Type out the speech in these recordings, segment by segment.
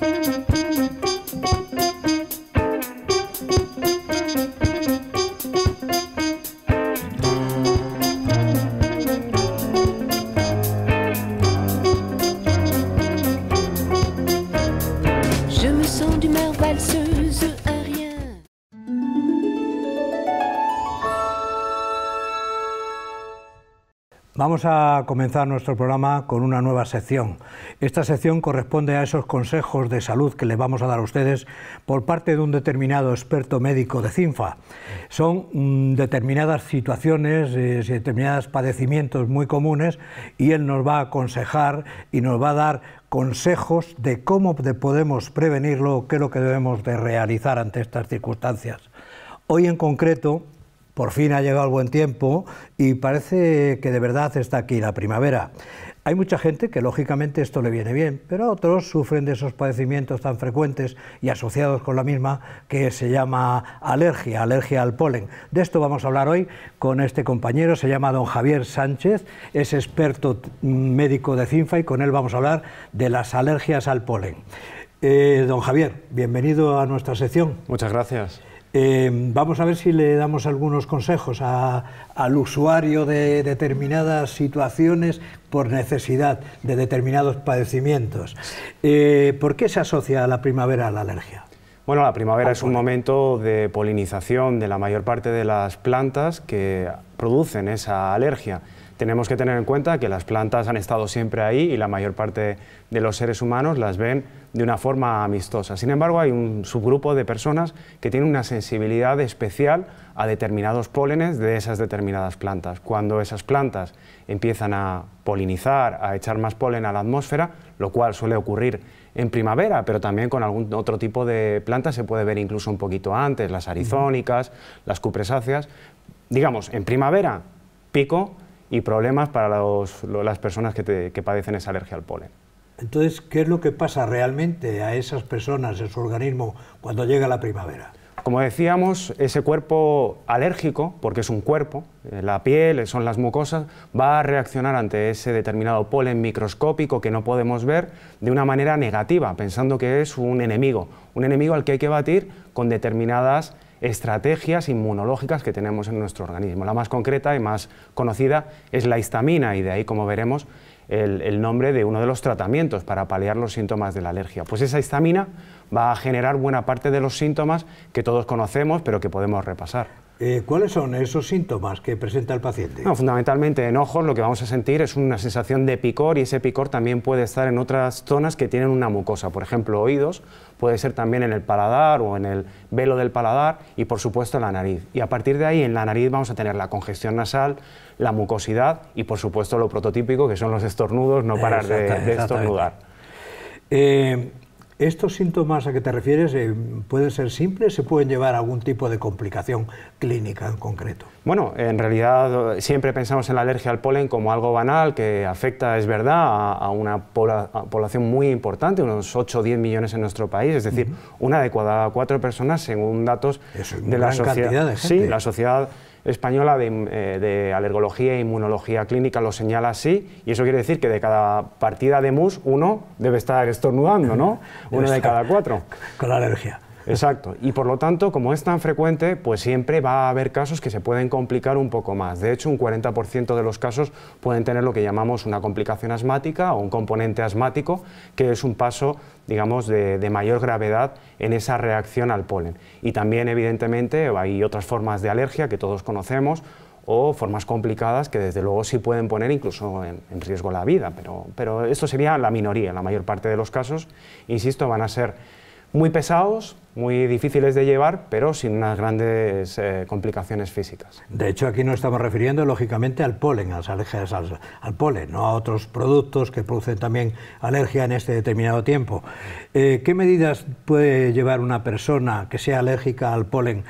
Thank you. Vamos a comenzar nuestro programa con una nueva sección. Esta sección corresponde a esos consejos de salud que le vamos a dar a ustedes por parte de un determinado experto médico de CINFA. Son mm, determinadas situaciones, y eh, determinados padecimientos muy comunes y él nos va a aconsejar y nos va a dar consejos de cómo podemos prevenirlo, qué es lo que debemos de realizar ante estas circunstancias. Hoy en concreto por fin ha llegado el buen tiempo y parece que de verdad está aquí la primavera. Hay mucha gente que lógicamente esto le viene bien, pero otros sufren de esos padecimientos tan frecuentes y asociados con la misma que se llama alergia, alergia al polen. De esto vamos a hablar hoy con este compañero, se llama don Javier Sánchez, es experto mm, médico de CINFA y con él vamos a hablar de las alergias al polen. Eh, don Javier, bienvenido a nuestra sección. Muchas gracias. Em, vamos a ver si le damos algunos consejos al usuario de determinadas situaciones por necesidad de determinados padecimientos. Eh, ¿Por qué se asocia la primavera a la alergia? Bueno, la primavera ah, es un momento de polinización de la mayor parte de las plantas que producen esa alergia. Tenemos que tener en cuenta que las plantas han estado siempre ahí y la mayor parte de los seres humanos las ven de una forma amistosa. Sin embargo, hay un subgrupo de personas que tienen una sensibilidad especial a determinados pólenes de esas determinadas plantas. Cuando esas plantas empiezan a polinizar, a echar más polen a la atmósfera, lo cual suele ocurrir en primavera, pero también con algún otro tipo de plantas se puede ver incluso un poquito antes, las arizónicas, las cupresáceas, digamos, en primavera, pico y problemas para las personas que, que padecen esa alergia al polen. Entonces, ¿qué es lo que pasa realmente a esas personas, a su organismo, cuando llega la primavera? Como decíamos, ese cuerpo alérgico, porque es un cuerpo, eh, la piel, eh, son las mucosas, va a reaccionar ante ese determinado polen microscópico que no podemos ver de una manera negativa, pensando que es un enemigo, un enemigo al que hay que batir con determinadas estrategias inmunológicas que tenemos en nuestro organismo. La más concreta y más conocida es la histamina y de ahí, como veremos, el, nombre de uno de los tratamientos para paliar los síntomas de la alergia. Pues esa histamina va a generar buena parte de los síntomas que todos conocemos pero que podemos repasar. Eh, ¿Cuáles son esos síntomas que presenta el paciente? Fundamentalmente fundamentalmente ojos lo que vamos a sentir es una sensación de picor y ese picor también puede estar en otras zonas que tienen una mucosa, por ejemplo oídos, puede ser también en el paladar o en el velo del paladar y por supuesto en la nariz. Y a partir de ahí en la nariz vamos a tener la congestión nasal, la mucosidad y por supuesto lo prototípico que son los estornudos, no parar de, estornudar. Eh, ¿Estos síntomas a que te refieres eh, pueden ser simples? ¿Se pueden llevar a algún tipo de complicación clínica en concreto? Bueno, en realidad eh, siempre pensamos en la alergia al polen como algo banal que afecta, es verdad, a, una población muy importante, unos 8 o 10 millones en nuestro país, es decir, una adecuada cada cuatro personas, según datos de las cantidades. sociedad. Sí, la sociedad Española eh, de, Alergología e Inmunología Clínica lo señala así, y eso quiere decir que de cada partida de MUS, uno debe estar estornudando, ¿no? Uno de cada cuatro. Con la alergia. Exacto. Y por lo tanto, como es tan frecuente, pues siempre va a haber casos que se pueden complicar un poco más. De hecho, un 40% de los casos pueden tener lo que llamamos una complicación asmática o un componente asmático, que es un paso, digamos, de, mayor gravedad en esa reacción al polen. Y también, evidentemente, hay otras formas de alergia que todos conocemos o formas complicadas que desde luego sí pueden poner incluso en, riesgo la vida, pero, pero esto sería la minoría, la mayor parte de los casos, insisto, van a ser muy pesados, muy difíciles de llevar, pero sin unas grandes eh, complicaciones físicas. De hecho, aquí nos estamos refiriendo lógicamente al polen, a las alergias al, polen, no a otros productos que producen también alergia en este determinado tiempo. Eh, ¿Qué medidas puede llevar una persona que sea alérgica al polen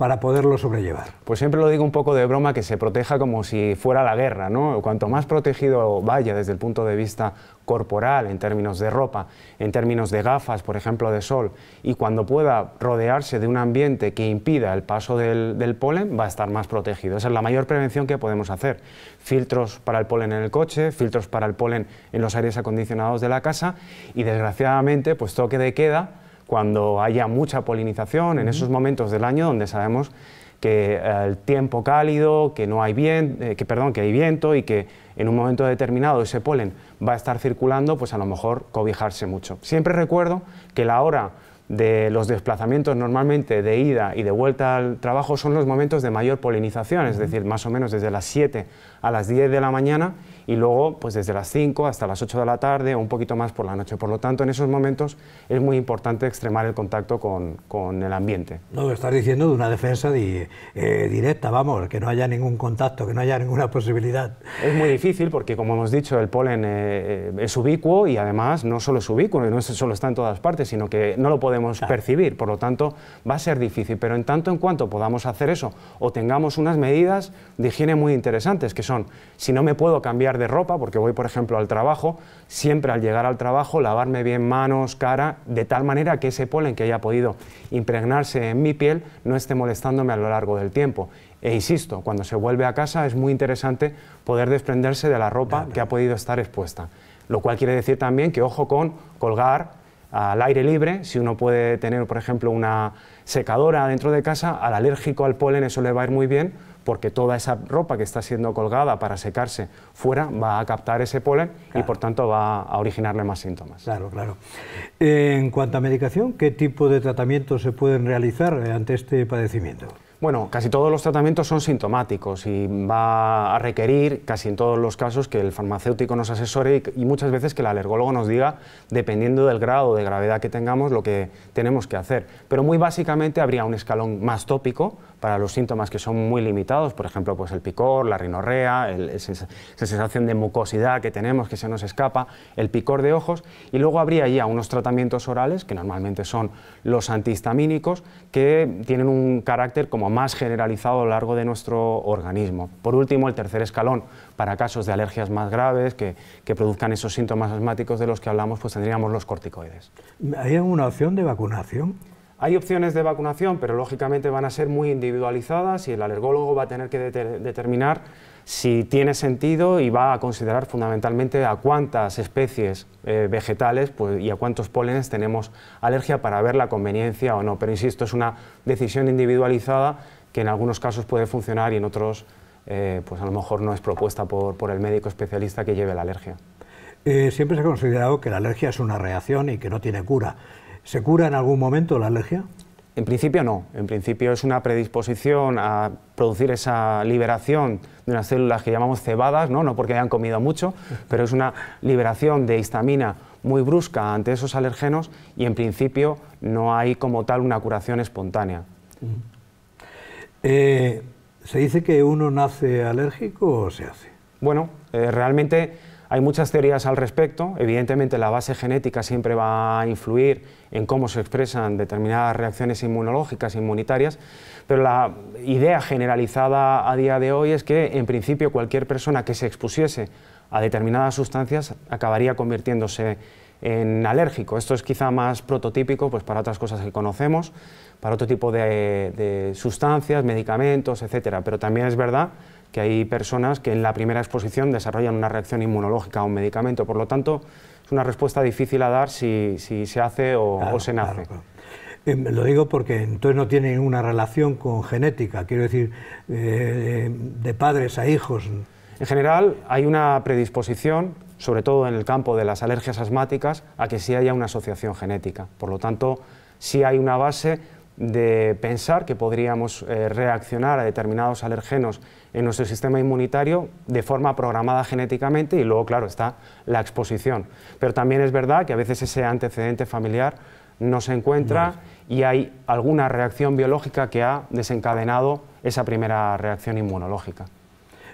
para poderlo sobrellevar? Pues siempre lo digo un poco de broma, que se proteja como si fuera la guerra, ¿no? Cuanto más protegido vaya desde el punto de vista corporal, en términos de ropa, en términos de gafas, por ejemplo, de sol, y cuando pueda rodearse de un ambiente que impida el paso del, del polen, va a estar más protegido. Esa es la mayor prevención que podemos hacer. Filtros para el polen en el coche, filtros para el polen en los aires acondicionados de la casa, y desgraciadamente, pues toque de queda, cuando haya mucha polinización, en esos momentos del año donde sabemos que eh, el tiempo cálido, que no hay viento, eh, que perdón, que hay viento y que en un momento determinado ese polen va a estar circulando, pues a lo mejor cobijarse mucho. Siempre recuerdo que la hora de los desplazamientos normalmente de ida y de vuelta al trabajo son los momentos de mayor polinización, es decir, más o menos desde las 7 a las 10 de la mañana y luego pues desde las 5 hasta las 8 de la tarde o un poquito más por la noche. Por lo tanto, en esos momentos es muy importante extremar el contacto con, con el ambiente. No, lo estás diciendo de una defensa eh, directa, vamos, que no haya ningún contacto, que no haya ninguna posibilidad. Es muy difícil porque, como hemos dicho, el polen eh, es ubicuo y además no solo es ubicuo, no solo está en todas partes, sino que no lo podemos percibir. Por lo tanto, va a ser difícil. Pero en tanto en cuanto podamos hacer eso o tengamos unas medidas de higiene muy interesantes, que son, si no me puedo cambiar de ropa, porque voy, por ejemplo, al trabajo, siempre al llegar al trabajo lavarme bien manos, cara, de tal manera que ese polen que haya podido impregnarse en mi piel no esté molestándome a lo largo del tiempo. E insisto, cuando se vuelve a casa es muy interesante poder desprenderse de la ropa que ha podido estar expuesta. Lo cual quiere decir también que ojo con colgar al aire libre, si uno puede tener, por ejemplo, una secadora dentro de casa, al alérgico al polen eso le va a ir muy bien, porque toda esa ropa que está siendo colgada para secarse fuera va a captar ese polen y por tanto va a originarle más síntomas. Claro, claro. En cuanto a medicación, ¿qué tipo de tratamientos se pueden realizar eh, ante este padecimiento? Bueno, casi todos los tratamientos son sintomáticos y va a requerir, casi en todos los casos, que el farmacéutico nos asesore y, muchas veces que el alergólogo nos diga, dependiendo del grado de gravedad que tengamos, lo que tenemos que hacer. Pero muy básicamente habría un escalón más tópico, para los síntomas que son muy limitados, por ejemplo, pues el picor, la rinorrea, el, esa sensación de mucosidad que tenemos que se nos escapa, el picor de ojos, y luego habría ya unos tratamientos orales, que normalmente son los antihistamínicos, que tienen un carácter como más generalizado a lo largo de nuestro organismo. Por último, el tercer escalón, para casos de alergias más graves que, que produzcan esos síntomas asmáticos de los que hablamos, pues tendríamos los corticoides. ¿Hay alguna opción de vacunación? Hay opciones de vacunación, pero lógicamente van a ser muy individualizadas y el alergólogo va a tener que determinar si tiene sentido y va a considerar fundamentalmente a cuántas especies eh, vegetales pues, y a cuántos pólenes tenemos alergia para ver la conveniencia o no. Pero insisto, es una decisión individualizada que en algunos casos puede funcionar y en otros eh, pues a lo mejor no es propuesta por, el médico especialista que lleve la alergia. Eh, siempre se ha considerado que la alergia es una reacción y que no tiene cura. ¿Se cura en algún momento la alergia? En principio no, en principio es una predisposición a producir esa liberación de unas células que llamamos cebadas, no, no porque hayan comido mucho, pero es una liberación de histamina muy brusca ante esos alérgenos y en principio no hay como tal una curación espontánea. Eh, ¿Se dice que uno nace alérgico o se hace? Bueno, eh, realmente hay muchas teorías al respecto, evidentemente la base genética siempre va a influir en cómo se expresan determinadas reacciones inmunológicas, inmunitarias, pero la idea generalizada a día de hoy es que en principio cualquier persona que se expusiese a determinadas sustancias acabaría convirtiéndose en alérgico. Esto es quizá más prototípico pues, para otras cosas que conocemos, para otro tipo de, de sustancias, medicamentos, etcétera, pero también es verdad que hay personas que en la primera exposición desarrollan una reacción inmunológica a un medicamento. Por lo tanto, es una respuesta difícil a dar si, se hace o, se nace. Eh, lo digo porque entonces no tiene una relación con genética, quiero decir, eh, de padres a hijos. En general, hay una predisposición, sobre todo en el campo de las alergias asmáticas, a que sí haya una asociación genética. Por lo tanto, sí hay una base de pensar que podríamos eh, reaccionar a determinados alergenos en nuestro sistema inmunitario de forma programada genéticamente y luego, claro, está la exposición. Pero también es verdad que a veces ese antecedente familiar no se encuentra y hay alguna reacción biológica que ha desencadenado esa primera reacción inmunológica.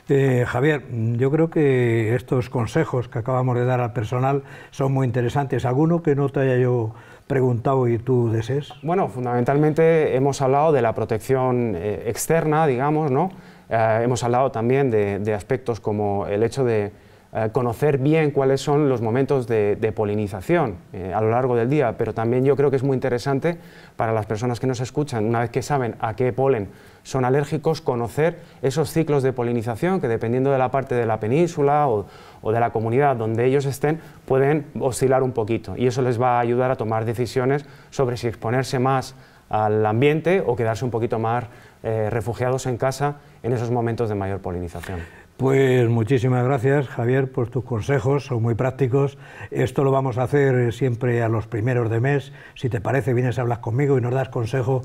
Eh, Javier, yo creo que estos consejos que acabamos de dar al personal son muy interesantes. ¿Alguno que no te haya yo preguntado y tú desees? Bueno, fundamentalmente hemos hablado de la protección eh, externa, digamos, ¿no? Eh, hemos hablado también de, aspectos como el hecho de eh, conocer bien cuáles son los momentos de, de polinización a lo largo del día, pero también yo creo que es muy interesante para las personas que nos escuchan, una vez que saben a qué polen son alérgicos, conocer esos ciclos de polinización que dependiendo de la parte de la península o, o de la comunidad donde ellos estén pueden oscilar un poquito y eso les va a ayudar a tomar decisiones sobre si exponerse más al ambiente o quedarse un poquito más eh, refugiados en casa en esos momentos de mayor polinización. Pues muchísimas gracias Javier por tus consejos, son muy prácticos. Esto lo vamos a hacer eh, siempre a los primeros de mes. Si te parece, vienes, a hablar conmigo y nos das consejo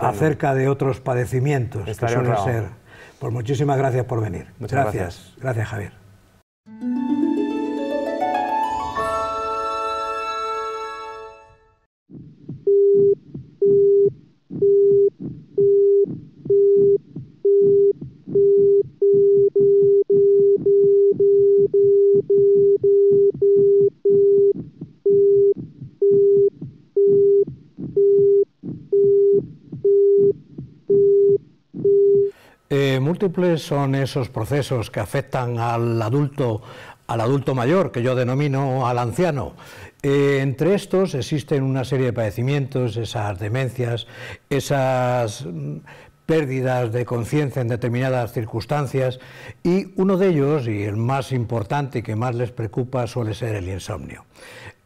acerca de otros padecimientos que suelen ser. Pues muchísimas gracias por venir. Muchas Gracias, gracias Javier. Eh, múltiples son esos procesos que afectan al adulto, al adulto mayor, que yo denomino al anciano. Eh, entre estos existen una serie de padecimientos, esas demencias, esas mm, pérdidas de conciencia en determinadas circunstancias y uno de ellos, y el más importante y que más les preocupa, suele ser el insomnio.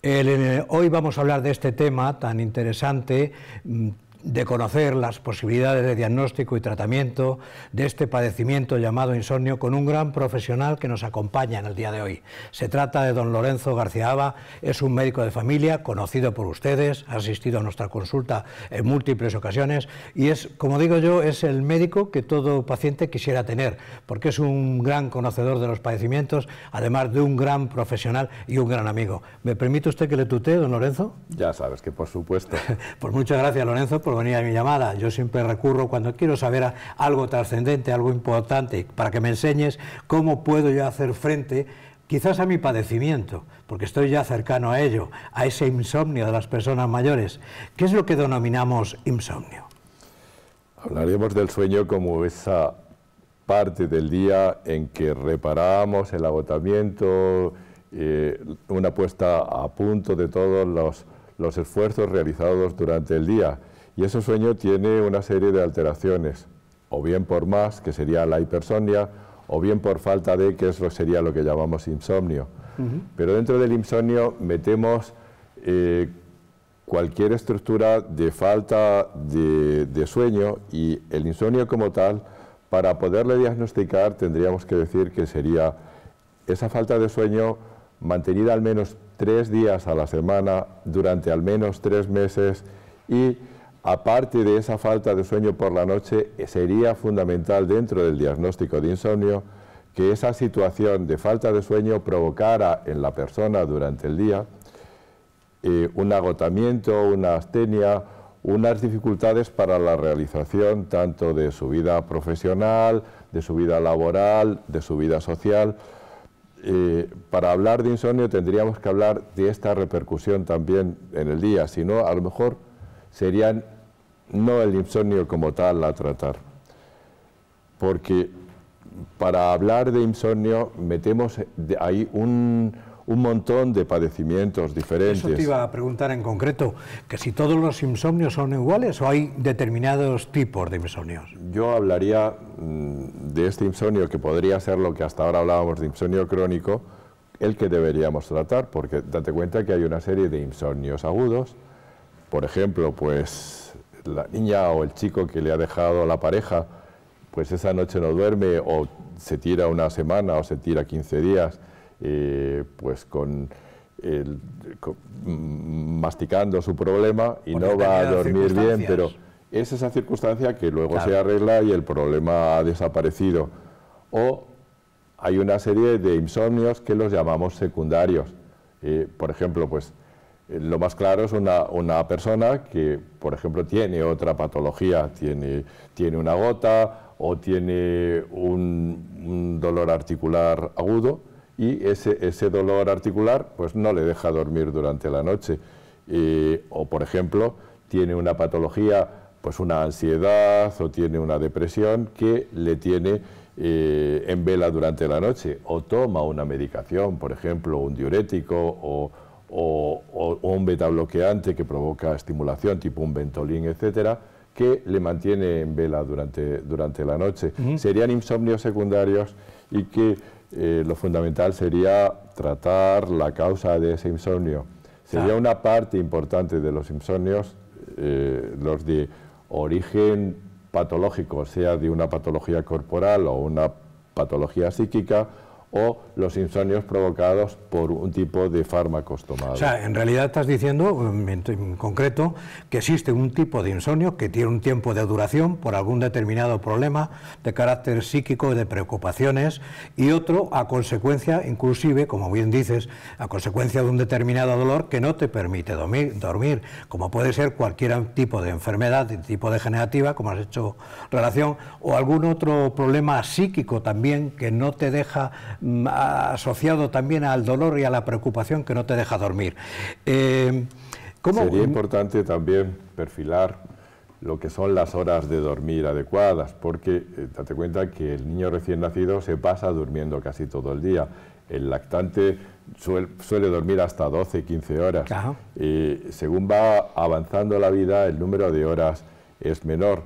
Eh, hoy vamos a hablar de este tema tan interesante mm, de conocer las posibilidades de diagnóstico y tratamiento de este padecimiento llamado insomnio con un gran profesional que nos acompaña en el día de hoy. Se trata de don Lorenzo García Aba, es un médico de familia conocido por ustedes, ha asistido a nuestra consulta en múltiples ocasiones y es, como digo yo, es el médico que todo paciente quisiera tener, porque es un gran conocedor de los padecimientos, además de un gran profesional y un gran amigo. ¿Me permite usted que le tutee, don Lorenzo? Ya sabes que por supuesto. pues muchas gracias, Lorenzo por mi llamada. Yo siempre recurro cuando quiero saber algo trascendente, algo importante, para que me enseñes cómo puedo yo hacer frente quizás a mi padecimiento, porque estoy ya cercano a ello, a ese insomnio de las personas mayores. ¿Qué es lo que denominamos insomnio? Hablaremos del sueño como esa parte del día en que reparamos el agotamiento, eh, una puesta a punto de todos los esfuerzos realizados durante el día. Y ese sueño tiene una serie de alteraciones, o bien por más, que sería la hipersomnia, o bien por falta de, que eso sería lo que llamamos insomnio. Pero dentro del insomnio metemos eh, cualquier estructura de falta de, de, sueño y el insomnio como tal, para poderle diagnosticar tendríamos que decir que sería esa falta de sueño mantenida al menos tres días a la semana durante al menos tres meses y Aparte de esa falta de sueño por la noche, sería fundamental dentro del diagnóstico de insomnio que esa situación de falta de sueño provocara en la persona durante el día eh, un agotamiento, una astenia, unas dificultades para la realización tanto de su vida profesional, de su vida laboral, de su vida social. Eh, para hablar de insomnio tendríamos que hablar de esta repercusión también en el día, si no, a lo mejor serían no el insomnio como tal a tratar, porque para hablar de insomnio metemos ahí un, un montón de padecimientos diferentes. Eso te iba a preguntar en concreto, que si todos los insomnios son iguales o hay determinados tipos de insomnios. Yo hablaría mm, de este insomnio que podría ser lo que hasta ahora hablábamos de insomnio crónico, el que deberíamos tratar, porque date cuenta que hay una serie de insomnios agudos, por ejemplo, pues la niña o el chico que le ha dejado la pareja, pues esa noche no duerme o se tira una semana o se tira 15 días, eh, pues con, el, mm, masticando su problema y no va a dormir bien, pero es esa circunstancia que luego se arregla y el problema ha desaparecido. O hay una serie de insomnios que los llamamos secundarios. Eh, por ejemplo, pues eh, lo más claro es una, persona que, por ejemplo, tiene otra patología, tiene, tiene una gota o tiene un, dolor articular agudo y ese, dolor articular pues no le deja dormir durante la noche. Eh, o, por ejemplo, tiene una patología, pues una ansiedad o tiene una depresión que le tiene eh, en vela durante la noche. O toma una medicación, por ejemplo, un diurético o o, un beta bloqueante que provoca estimulación, tipo un ventolín, etcétera, que le mantiene en vela durante, la noche. Serían insomnios secundarios y que eh, lo fundamental sería tratar la causa de ese insomnio. Sería una parte importante de los insomnios, eh, los de origen patológico, sea de una patología corporal o una patología psíquica o los insomnios provocados por un tipo de fármacos tomados. O sea, en realidad estás diciendo, mm, en concreto, que existe un tipo de insomnio que tiene un tiempo de duración por algún determinado problema de carácter psíquico, de preocupaciones, y otro a consecuencia, inclusive, como bien dices, a consecuencia de un determinado dolor que no te permite dormir, como puede ser cualquier tipo de enfermedad, de tipo degenerativa, como has hecho relación, o algún otro problema psíquico también que no te deja Mm, asociado también al dolor y a la preocupación que no te deja dormir. Eh, Sería mm? importante también perfilar lo que son las horas de dormir adecuadas, porque eh, date cuenta que el niño recién nacido se pasa durmiendo casi todo el día. El lactante suele dormir hasta 12, 15 horas. Y eh, según va avanzando la vida, el número de horas es menor.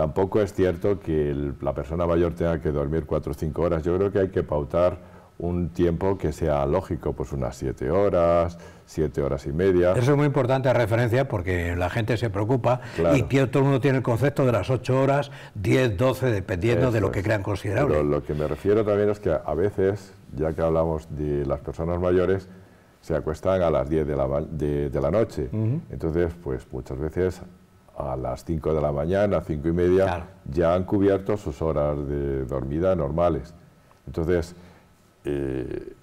Tampoco es cierto que la persona mayor tenga que dormir cuatro o cinco horas. Yo creo que hay que pautar un tiempo que sea lógico, pues unas siete horas, siete horas y media. Eso es muy importante a referencia porque la gente se preocupa y todo el mundo tiene el concepto de las ocho horas, diez, doce, dependiendo de lo que crean considerable. Pero lo que me refiero también es que a veces, ya que hablamos de las personas mayores, se acuestan a las 10 de la, noche. Entonces, pues muchas veces a las 5 de la mañana, cinco y media, ya han cubierto sus horas de dormida normales. Entonces, eh,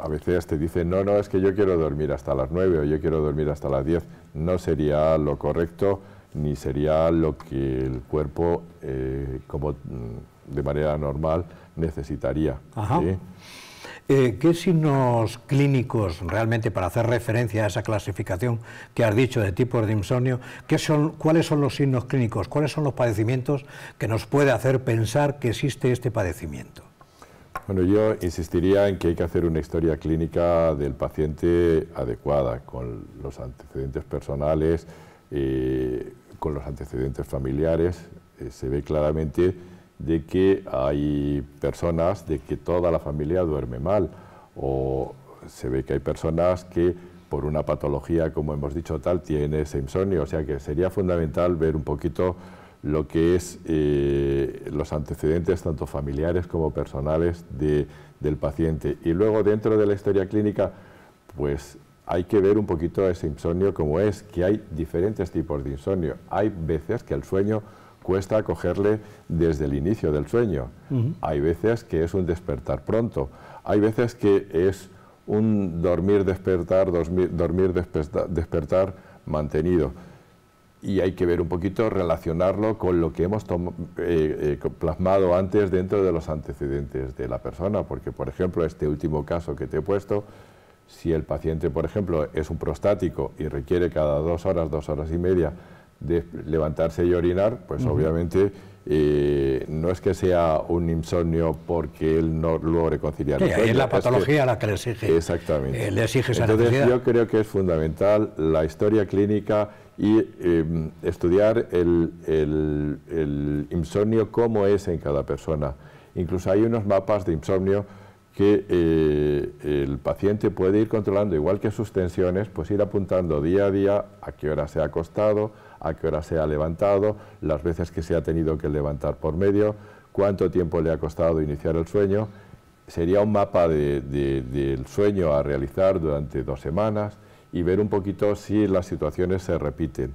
a veces te dicen, no, no, es que yo quiero dormir hasta las 9 o yo quiero dormir hasta las 10. No sería lo correcto ni sería lo que el cuerpo, eh, como mm, de manera normal, necesitaría. Eh, ¿Qué signos clínicos realmente, para hacer referencia a esa clasificación que has dicho de tipos de insomnio, cuáles son los signos clínicos, cuáles son los padecimientos que nos puede hacer pensar que existe este padecimiento? Bueno, yo insistiría en que hay que hacer una historia clínica del paciente adecuada, con los antecedentes personales, eh, con los antecedentes familiares. Eh, se ve claramente de que hay personas de que toda la familia duerme mal o se ve que hay personas que por una patología, como hemos dicho, tal, tiene insomnio. O sea que sería fundamental ver un poquito lo que es eh, los antecedentes, tanto familiares como personales, del paciente. Y luego, dentro de la historia clínica, pues hay que ver un poquito ese insomnio como es, que hay diferentes tipos de insomnio. Hay veces que el sueño cuesta cogerle desde el inicio del sueño. Hay veces que es un despertar pronto, hay veces que es un dormir, despertar, dormir, despertar mantenido. Y hay que ver un poquito, relacionarlo con lo que hemos eh, eh, plasmado antes dentro de los antecedentes de la persona, porque por ejemplo este último caso que te he puesto, si el paciente por ejemplo es un prostático y requiere cada dos horas, dos horas y media, de levantarse y orinar, pues obviamente eh, no es que sea un insomnio porque él no logre conciliar. es la patología la que le exige. Exactamente. Eh, exige esa Entonces yo creo que es fundamental la historia clínica y em, estudiar el, insomnio como es en cada persona. Incluso hay unos mapas de insomnio que eh, el paciente puede ir controlando, igual que sus tensiones, pues ir apuntando día a día a qué hora se ha acostado, a qué hora se ha levantado, las veces que se ha tenido que levantar por medio, cuánto tiempo le ha costado iniciar el sueño. Sería un mapa del sueño a realizar durante dos semanas y ver un poquito si las situaciones se repiten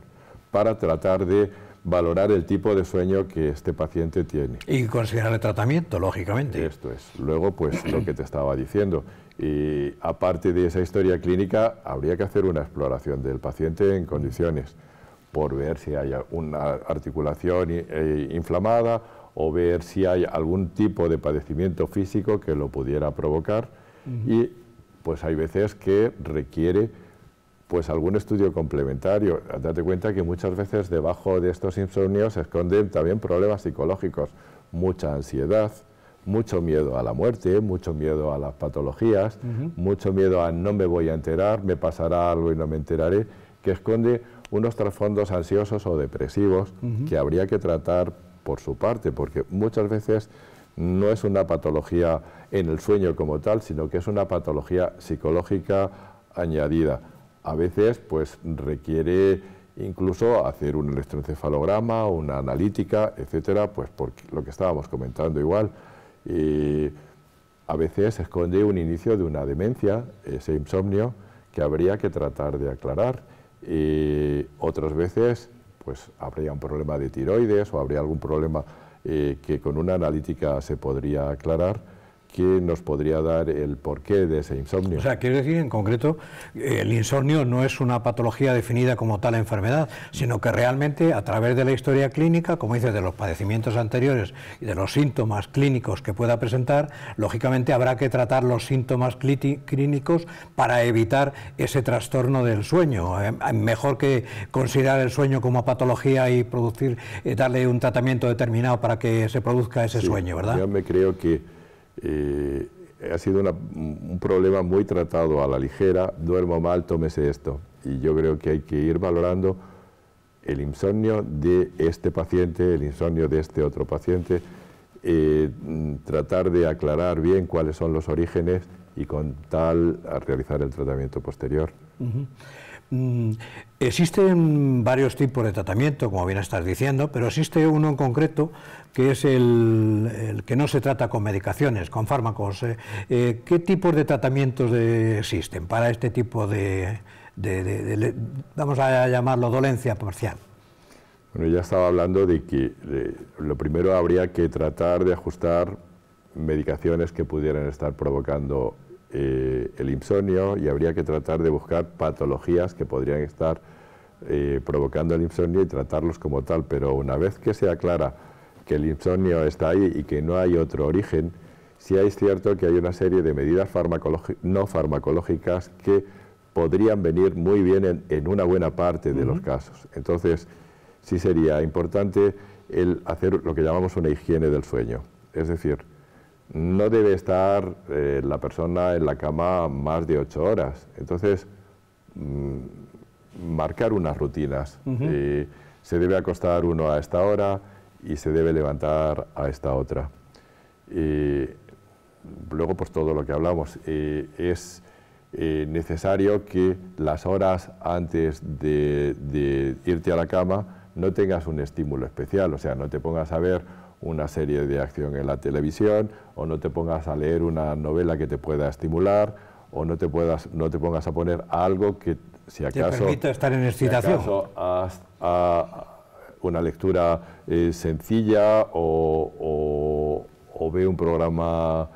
para tratar de valorar el tipo de sueño que este paciente tiene. Y considerar el tratamiento, lógicamente. Esto es. Luego, pues lo que te estaba diciendo. Y aparte de esa historia clínica, habría que hacer una exploración del paciente en condiciones por ver si hay una articulación eh, inflamada o ver si hay algún tipo de padecimiento físico que lo pudiera provocar y pues hay veces que requiere pues algún estudio complementario. Date cuenta que muchas veces debajo de estos insomnios se esconden también problemas psicológicos, mucha ansiedad, mucho miedo a la muerte, mucho miedo a las patologías, mucho miedo a no me voy a enterar, me pasará algo y no me enteraré, que esconde unos trasfondos ansiosos o depresivos que habría que tratar por su parte, porque muchas veces no es una patología en el sueño como tal, sino que es una patología psicológica añadida. A veces pues requiere incluso hacer un electroencefalograma, una analítica, etcétera, pues por lo que estábamos comentando igual. Y a veces esconde un inicio de una demencia, ese insomnio, que habría que tratar de aclarar otras veces pues habría un problema de tiroides o habría algún problema eh, que con una analítica se podría aclarar que nos podría dar el porqué de ese insomnio. O sea, quiero decir, en concreto, el insomnio no es una patología definida como tal enfermedad, sino que realmente a través de la historia clínica, como dices, de los padecimientos anteriores y de los síntomas clínicos que pueda presentar, lógicamente habrá que tratar los síntomas clínicos para evitar ese trastorno del sueño. Eh, mejor que considerar el sueño como patología y producir, eh, darle un tratamiento determinado para que se produzca ese sueño, ¿verdad? Yo me creo que eh, ha sido un problema muy tratado a la ligera, duermo mal, tómese esto. Y yo creo que hay que ir valorando el insomnio de este paciente, el insomnio de este otro paciente, eh, tratar de aclarar bien cuáles son los orígenes y con tal realizar el tratamiento posterior. Mm, existen varios tipos de tratamiento, como bien estás diciendo, pero existe uno en concreto que es el, que no se trata con medicaciones, con fármacos. Eh, eh, ¿Qué tipos de tratamientos existen para este tipo de, vamos a llamarlo, dolencia parcial? Bueno, ya estaba hablando de que lo primero habría que tratar de ajustar medicaciones que pudieran estar provocando eh, el insomnio y habría que tratar de buscar patologías que podrían estar eh, provocando el insomnio y tratarlos como tal, pero una vez que se aclara que el insomnio está ahí y que no hay otro origen, sí es cierto que hay una serie de medidas no farmacológicas que podrían venir muy bien en, una buena parte de los casos. Entonces, sí sería importante el hacer lo que llamamos una higiene del sueño, es decir, no debe estar eh, la persona en la cama más de ocho horas. Entonces, mm, marcar unas rutinas. se debe acostar uno a esta hora y se debe levantar a esta otra. luego, pues todo lo que hablamos. es eh, necesario que las horas antes de irte a la cama no tengas un estímulo especial, o sea, no te pongas a ver una serie de acción en la televisión, o no te pongas a leer una novela que te pueda estimular, o no te, puedas, no te pongas a poner algo que, si acaso... Te permita estar en excitación. a, una lectura eh, sencilla o, ve un programa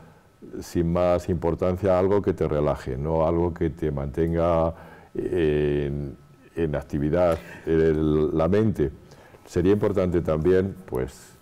sin más importancia, algo que te relaje, no algo que te mantenga en, actividad en la mente. Sería importante también, pues,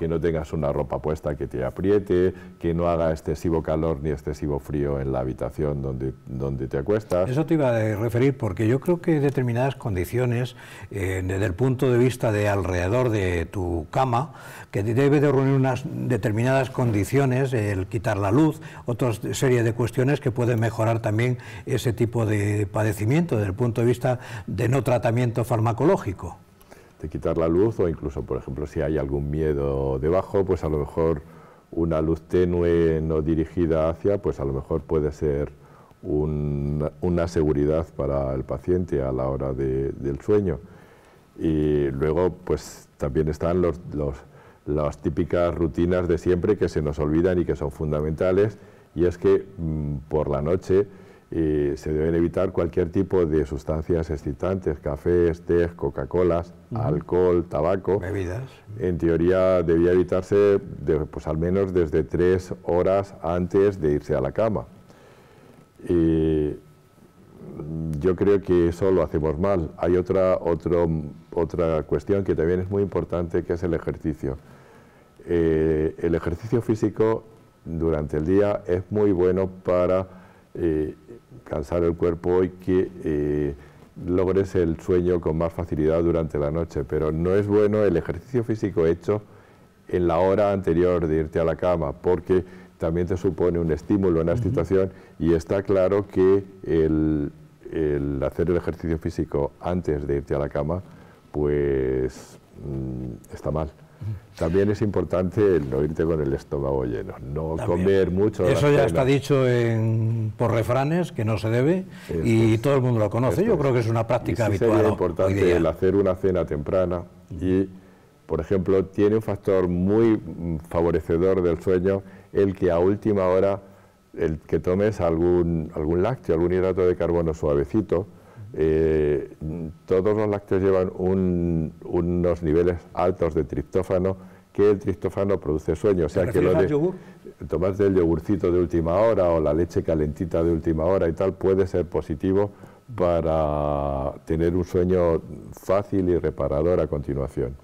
que no tengas una ropa puesta que te apriete, que no haga excesivo calor ni excesivo frío en la habitación donde, te acuestas. Eso te iba a referir porque yo creo que determinadas condiciones, eh, desde el punto de vista de alrededor de tu cama, que debe de reunir unas determinadas condiciones, el quitar la luz, otra serie de cuestiones que pueden mejorar también ese tipo de padecimiento desde el punto de vista de no tratamiento farmacológico de quitar la luz o incluso, por ejemplo, si hay algún miedo debajo, pues a lo mejor una luz tenue no dirigida hacia, pues a lo mejor puede ser una seguridad para el paciente a la hora del sueño. Y luego, pues también están los, las típicas rutinas de siempre que se nos olvidan y que son fundamentales, y es que mm, por la noche se deben evitar cualquier tipo de sustancias excitantes, cafés, té, Coca-Colas, alcohol, tabaco. Bebidas. En teoría debía evitarse pues al menos desde tres horas antes de irse a la cama. yo creo que eso lo hacemos mal. Hay otra, otra cuestión que también es muy importante, que es el ejercicio. Eh, el ejercicio físico durante el día es muy bueno para eh, cansar el cuerpo y que eh, logres el sueño con más facilidad durante la noche, pero no es bueno el ejercicio físico hecho en la hora anterior de irte a la cama, porque también te supone un estímulo, en la situación y está claro que el, hacer el ejercicio físico antes de irte a la cama, pues mm, está mal. También es importante no irte con el estómago lleno, no comer mucho. Eso ya está dicho por refranes, que no se debe, y todo el mundo lo conoce. Yo creo que es una práctica y habitual. importante el hacer una cena temprana y, por ejemplo, tiene un factor muy mm, favorecedor del sueño el que a última hora el que tomes algún, algún lácteo, algún hidrato de carbono suavecito, eh, todos los lácteos llevan unos niveles altos de triptófano, que el triptófano produce sueño. O sea que lo de el yogurcito de última hora o la leche calentita de última hora y tal puede ser positivo para tener un sueño fácil y reparador a continuación.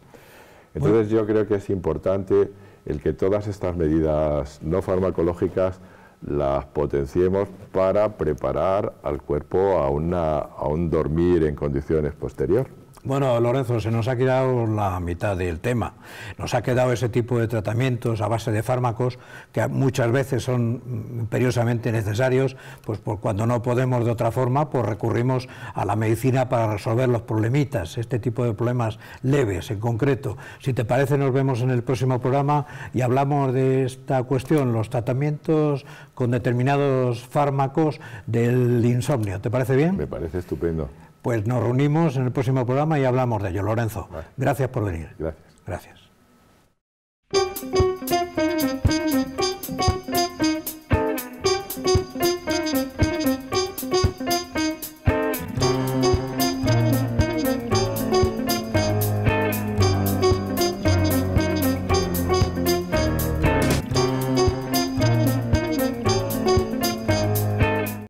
Entonces yo creo que es importante el que todas estas medidas no farmacológicas las potenciemos para preparar al cuerpo a, un dormir en condiciones posteriores. Bueno, Lorenzo, se nos ha quedado la mitad del tema. Nos ha quedado ese tipo de tratamientos a base de fármacos que muchas veces son mm, imperiosamente necesarios, pues por cuando no podemos de otra forma, pues recurrimos a la medicina para resolver los problemitas, este tipo de problemas leves en concreto. Si te parece, nos vemos en el próximo programa y hablamos de esta cuestión, los tratamientos con determinados fármacos del insomnio. ¿Te parece bien? Me parece estupendo. Pues nos reunimos en el próximo programa y hablamos de ello. Lorenzo, gracias por venir. Gracias.